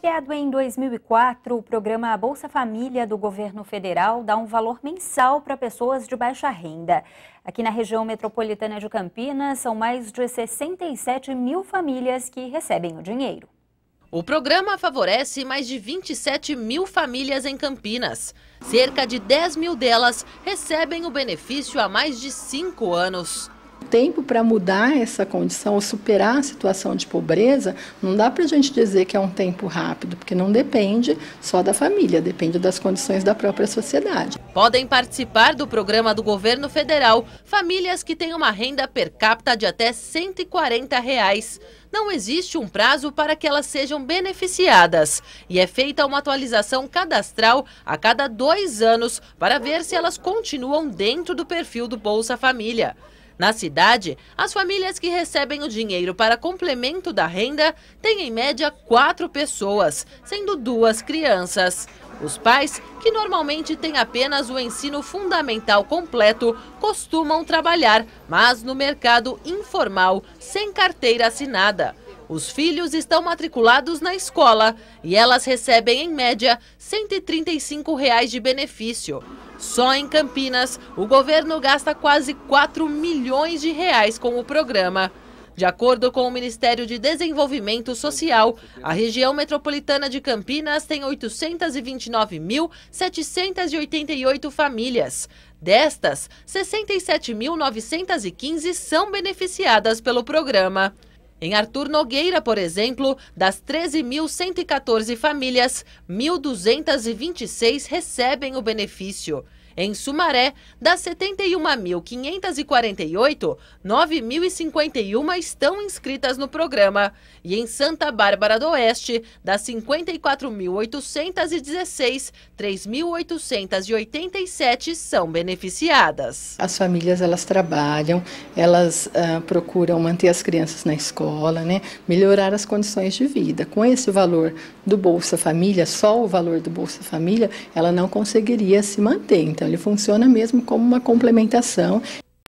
Criado em 2004, o programa Bolsa Família do governo federal dá um valor mensal para pessoas de baixa renda. Aqui na região metropolitana de Campinas, são mais de 67 mil famílias que recebem o dinheiro. O programa favorece mais de 27 mil famílias em Campinas. Cerca de 10 mil delas recebem o benefício há mais de cinco anos tempo para mudar essa condição, ou superar a situação de pobreza, não dá para a gente dizer que é um tempo rápido, porque não depende só da família, depende das condições da própria sociedade. Podem participar do programa do governo federal famílias que têm uma renda per capita de até R$ 140. Reais. Não existe um prazo para que elas sejam beneficiadas e é feita uma atualização cadastral a cada dois anos para ver se elas continuam dentro do perfil do Bolsa Família. Na cidade, as famílias que recebem o dinheiro para complemento da renda têm em média quatro pessoas, sendo duas crianças. Os pais, que normalmente têm apenas o ensino fundamental completo, costumam trabalhar, mas no mercado informal, sem carteira assinada. Os filhos estão matriculados na escola e elas recebem, em média, R$ 135 reais de benefício. Só em Campinas, o governo gasta quase 4 milhões de reais com o programa. De acordo com o Ministério de Desenvolvimento Social, a região metropolitana de Campinas tem 829.788 famílias. Destas, 67.915 são beneficiadas pelo programa. Em Arthur Nogueira, por exemplo, das 13.114 famílias, 1.226 recebem o benefício. Em Sumaré, das 71.548, 9.051 estão inscritas no programa. E em Santa Bárbara do Oeste, das 54.816, 3.887 são beneficiadas. As famílias elas trabalham, elas uh, procuram manter as crianças na escola, né? melhorar as condições de vida. Com esse valor do Bolsa Família, só o valor do Bolsa Família, ela não conseguiria se manter. Então, ele funciona mesmo como uma complementação